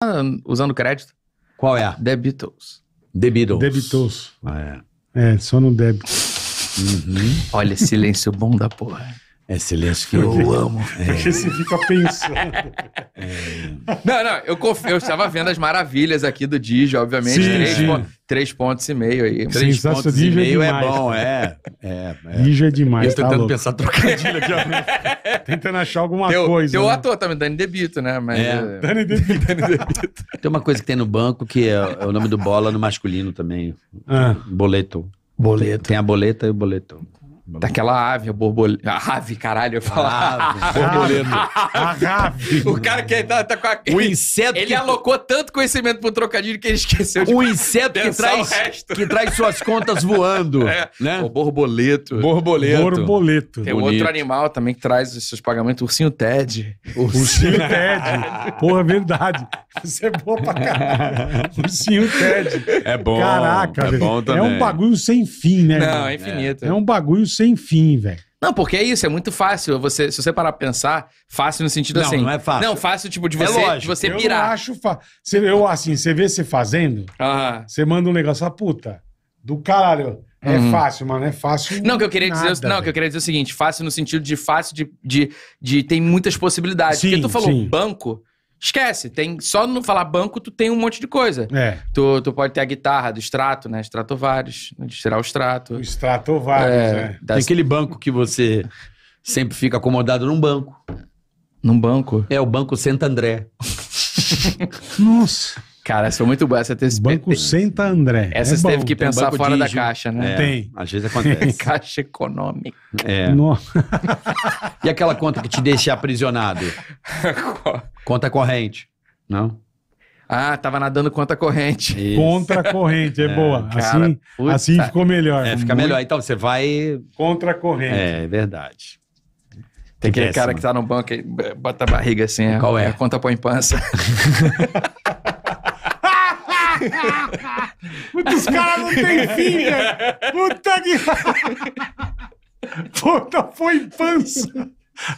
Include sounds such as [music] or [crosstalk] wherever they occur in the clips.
Ah, usando crédito. Qual é? The Beatles. The Beatles. The Beatles. Ah, é. é, só no débito. Uhum. Olha, silêncio bom da porra. É silêncio que eu amo. Porque é. é você fica pensando. É. Não, não, eu, conf... eu estava vendo as maravilhas aqui do Digio, obviamente. Sim, três, sim. Po... três pontos e meio aí. Sim, três pontos e é meio é, é, bom, é. [laughs] é, é. Digio é demais. Eu estou tá tentando louco. pensar trocadilho aqui. [laughs] tentando achar alguma teu, coisa. Teu né? ator também, tá Dani Debito, né? Mas, é. é. Dani Debito. [laughs] Dani Debito. Tem uma coisa que tem no banco que é, o nome do bola no masculino também. Ah. Boleto. Boleto. Tem a boleta e o boleto. Daquela tá ave, a borboleta. A ave, caralho, eu falo. A ave. [laughs] borboleta. A ave. O cara que tá, tá com a... O inseto. Ele que... alocou tanto conhecimento pro trocadilho que ele esqueceu de. O inseto que traz, que traz suas contas voando. É. Né? O borboleto. Borboleto. Borboleto. Tem Bonito. outro animal também que traz os seus pagamentos, ursinho Ted. Ursinho Ted. Porra, verdade. Isso é bom pra caralho. Ursinho Ted. É bom. Caraca, é bom também. É um bagulho sem fim, né? Não, é infinito. É um bagulho sem sem fim, velho. Não, porque é isso, é muito fácil. Você, se você parar pra pensar, fácil no sentido não, assim. Não, é fácil. Não, fácil, tipo, de é você, lógico. de você pirar. Eu acho fácil. Eu, assim, você vê você fazendo, você manda um negócio, a puta, do caralho. É uhum. fácil, mano. É fácil. Não, que eu queria nada, dizer, não, que eu queria dizer o seguinte: fácil no sentido de fácil de, de, de tem muitas possibilidades. Sim, Porque tu falou sim. banco, Esquece, tem só não falar banco, tu tem um monte de coisa. É. Tu, tu pode ter a guitarra do extrato, né? Estratovares, né? de tirar o extrato. O Stratovarius, é. né? Das... Tem aquele banco que você sempre fica acomodado num banco. Num banco? É, o Banco Santo André. Nossa. Cara, essa foi muito boa. Essa teve... Banco Senta André. Essa é teve bom. que Tem pensar fora da caixa, né? É, Tem. Às vezes acontece. [laughs] caixa econômica. É. No... [laughs] e aquela conta que te deixa aprisionado? [laughs] conta corrente. Não? Ah, tava nadando contra a corrente. Isso. Contra a corrente, é, é boa. Cara, assim, assim ficou melhor. É, fica Muito... melhor. Então você vai. Contra a corrente. É, é verdade. Tem aquele Péssimo. cara que tá no banco e bota a barriga assim. Qual é? é? Conta põe pança. Muitos [laughs] caras não têm fim, velho. Puta que. [laughs] Puta, foi infância.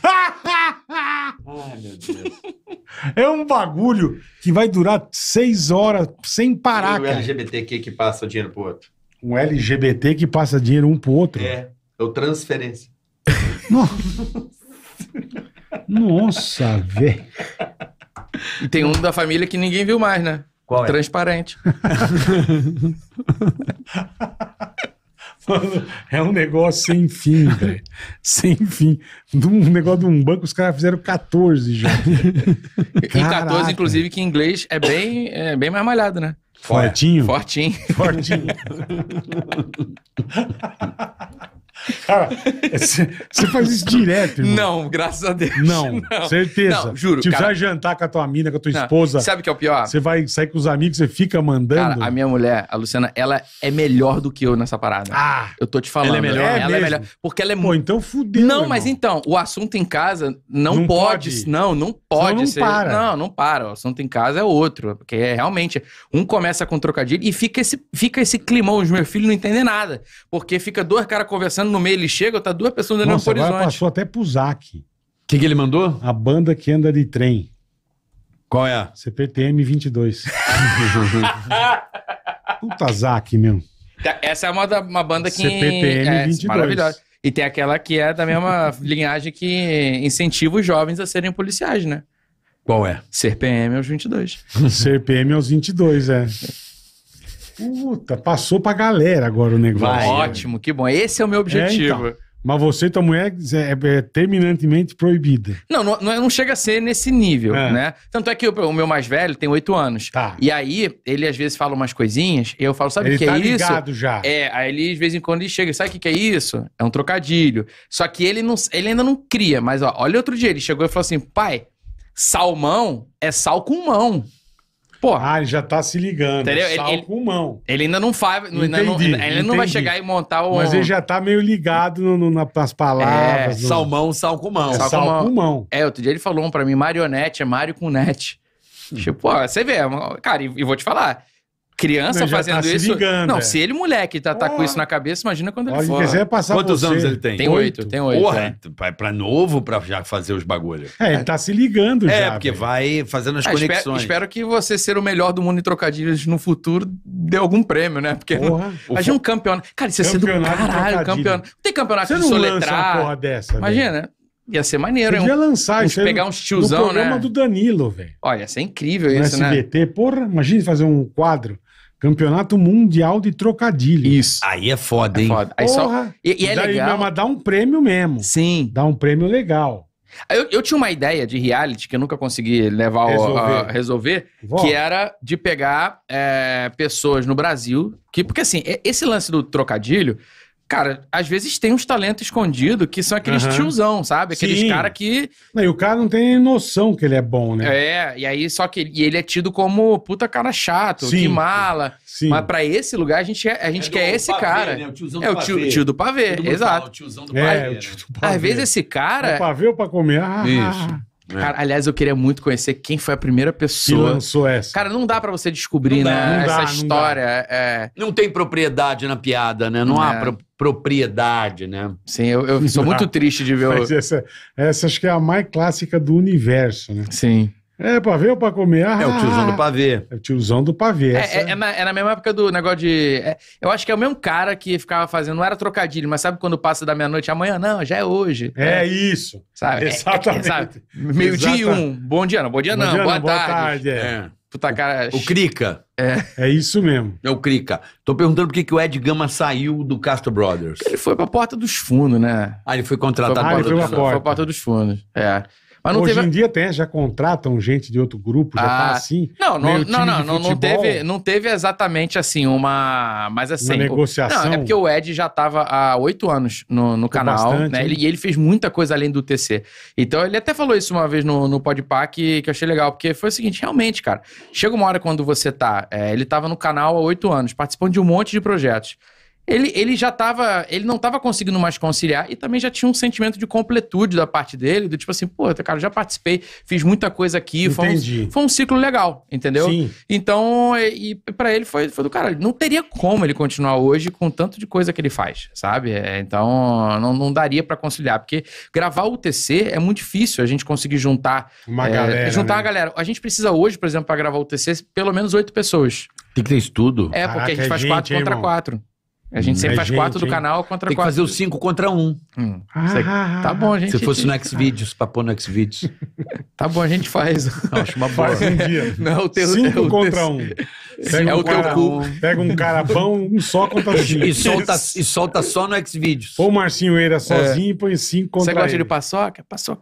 Ai, meu Deus. É um bagulho que vai durar seis horas sem parar, e o LGBT que passa dinheiro pro outro. Um LGBT que passa dinheiro um pro outro? É, é o transferência. [laughs] Nossa velho. E tem um da família que ninguém viu mais, né? Qual é? Transparente. [laughs] é um negócio sem fim, velho. Sem fim. Um negócio de um banco, os caras fizeram 14 já. e 14, inclusive, que em inglês é bem, é bem mais malhado, né? Fortinho. Fortinho. Fortinho. [laughs] Cara, você faz isso direto, irmão. Não, graças a Deus. Não, não. certeza. Não, juro. Se cara... jantar com a tua mina, com a tua não. esposa. Sabe o que é o pior? Você vai sair com os amigos, você fica mandando. Cara, a minha mulher, a Luciana, ela é melhor do que eu nessa parada. Ah! Eu tô te falando. Ela é melhor. É, ela é, é melhor. Porque ela é muito. Pô, então fudeu. Não, irmão. mas então, o assunto em casa não, não pode, pode. Não, não pode não ser. Para. Não, não para. O assunto em casa é outro. É porque é realmente. Um começa com trocadilho e fica esse, fica esse climão. Os meus filhos não entendem nada. Porque fica dois caras conversando no meio, ele chega, tá duas pessoas andando Nossa, no horizonte. passou até pro Zac. O que, que ele mandou? A banda que anda de trem. Qual é? CPTM 22. [laughs] Puta Zac, meu. Tá, essa é uma, da, uma banda que... CPTM é, 22. É maravilhosa. E tem aquela que é da mesma [laughs] linhagem que incentiva os jovens a serem policiais, né? Qual é? Ser PM aos 22. Ser PM aos 22, é. [laughs] Puta, passou pra galera agora o negócio. Vai, ótimo, que bom. Esse é o meu objetivo. É, então. Mas você e tua mulher é, é, é terminantemente proibida. Não, não, não chega a ser nesse nível, é. né? Tanto é que o, o meu mais velho tem oito anos. Tá. E aí, ele às vezes fala umas coisinhas, e eu falo, sabe o que tá é isso? Ele tá ligado já. É, aí ele, de vez em quando, ele chega, sabe o que, que é isso? É um trocadilho. Só que ele, não, ele ainda não cria, mas ó, olha outro dia, ele chegou e falou assim, pai, salmão é sal com mão. Pô, ah, ele já tá se ligando. Entendeu? Sal ele, mão. Ele ainda não faz. Entendi, ainda não, ele entendi. não vai chegar e montar o. Mas ele já tá meio ligado no, no, nas palavras. É, no... Salmão, sal com mão. Sal, é, sal com mão. É, outro dia ele falou um pra mim: marionete é Mário com net. Hum. Tipo, pô, você vê, é cara, e, e vou te falar criança tá fazendo tá isso. Ligando, não, é. se ele, moleque, tá, tá com isso na cabeça, imagina quando ele for. É passar Quantos anos ele tem? Tem oito, tem oito. Porra, é. pra, novo pra já fazer os bagulhos. É, ele tá se ligando é, já. É, porque véio. vai fazendo as ah, conexões. Espero, espero, que você ser o melhor do mundo em trocadilhos no futuro dê algum prêmio, né? Porque porra. imagina um campeonato. Cara, isso ia ser do caralho, campeonato. Não tem campeonato você de soletrar. Lança uma porra dessa, imagina, né? Ia ser maneiro, hein? Podia lançar uns, isso pegar uns tiozão, O programa né? do Danilo, velho. Olha, ia ser incrível no isso, SBT, né? SBT, porra, imagina fazer um quadro. Campeonato Mundial de Trocadilho. Isso. Aí é foda, é hein? É foda. Aí porra, só... e, e é daí, legal. Mas dá um prêmio mesmo. Sim. Dá um prêmio legal. Eu, eu, tinha uma ideia de reality que eu nunca consegui levar resolver. a, a resolver, Volta. que era de pegar é, pessoas no Brasil. que Porque assim, esse lance do trocadilho Cara, às vezes tem uns talentos escondidos que são aqueles uhum. tiozão, sabe? Aqueles Sim. cara que. Não, e o cara não tem noção que ele é bom, né? É, e aí só que e ele é tido como puta cara chato, Sim. que mala. Sim. Mas pra esse lugar a gente, é, a gente é quer esse pavê, cara. Né? O tiozão do é o tio, pavê. tio do pavê, exato. Fala, o tiozão do é, pavê. É, o né? tio do pavê. Às vezes esse cara. O é pavê ou pra comer? Ah, Isso. Ah, ah. Cara, aliás, eu queria muito conhecer quem foi a primeira pessoa. Que lançou essa. Cara, não dá para você descobrir, não né, dá, né? Não essa dá, história. Não, é... não, tem propriedade na piada, né? Não é. há pro propriedade, né? Sim, eu, eu sou muito [laughs] triste de ver. O... Essa, essa acho que é a mais clássica do universo, né? Sim. É, ver ou pra comer? Ah, é o tiozão do ah, pavê. É o tiozão do pavê. É, é, é, na, é na, mesma época do negócio de. É, eu acho que é o mesmo cara que ficava fazendo, não era trocadilho, mas sabe quando passa da meia-noite amanhã? Não, já é hoje. É, é isso. Sabe? [laughs] Exatamente. É, Meio-dia e um. Bom dia, não. Bom dia, Bom não. Dia, boa, não. tarde. Boa tarde Puta cara. O, o Crica. É. É isso mesmo. É o Crica. Tô perguntando por que, que o Ed Gama saiu do Castro Brothers. Ele foi pra porta dos fundos, né? Ah, ele foi contratado ah, ele foi pra porta. Foi pra porta dos fundos. É. Hoje teve... em dia tem, já contratam gente de outro grupo, já tá ah, tá assim. Não, não, não, não, não, teve, não teve exatamente assim uma. Mas assim. Uma negociação. Não, é porque o Ed já tava há oito anos no, no canal, né, bastante, né? Ele, e ele fez muita coisa além do TC. Então ele até falou isso uma vez no, no Podpah que, que eu achei legal, porque foi o seguinte, realmente, cara, chega uma hora quando você tá. É, ele tava no canal há oito anos, participando de um monte de projetos ele, ele já tava. Ele não estava conseguindo mais conciliar e também já tinha um sentimento de completude da parte dele, do tipo assim, pô, cara, já participei, fiz muita coisa aqui, Entendi. foi um, foi um ciclo legal, entendeu? Sim. Então, é, e, e para ele foi, foi do cara, não teria como ele continuar hoje com tanto de coisa que ele faz, sabe? É, então, não, não daria para conciliar, porque gravar o TC é muito difícil a gente conseguir juntar. Uma é, galera. Juntar né? a galera. A gente precisa hoje, por exemplo, para gravar o TC, pelo menos oito pessoas. Tem que ter estudo. É, porque a gente faz é gente, quatro hein, contra irmão? quatro. A gente sempre é faz gente, quatro do canal contra Tem que quatro. fazer os cinco contra um. Hum. Ah, ah, ah tá bom, ah. gente. Se fosse no Xvideos, pra pôr no Xvideos. [laughs] tá bom, a gente faz. Acho uma boa. Faz um dia. [laughs] Não, teu, cinco é contra um. Pega é um o teu cu. Pega um carabão um só contra o E solta, [laughs] e solta só no Xvideos. Põe o Marcinho Eira sozinho é. e põe cinco contra Você gosta ele. de paçoca? Paçoca.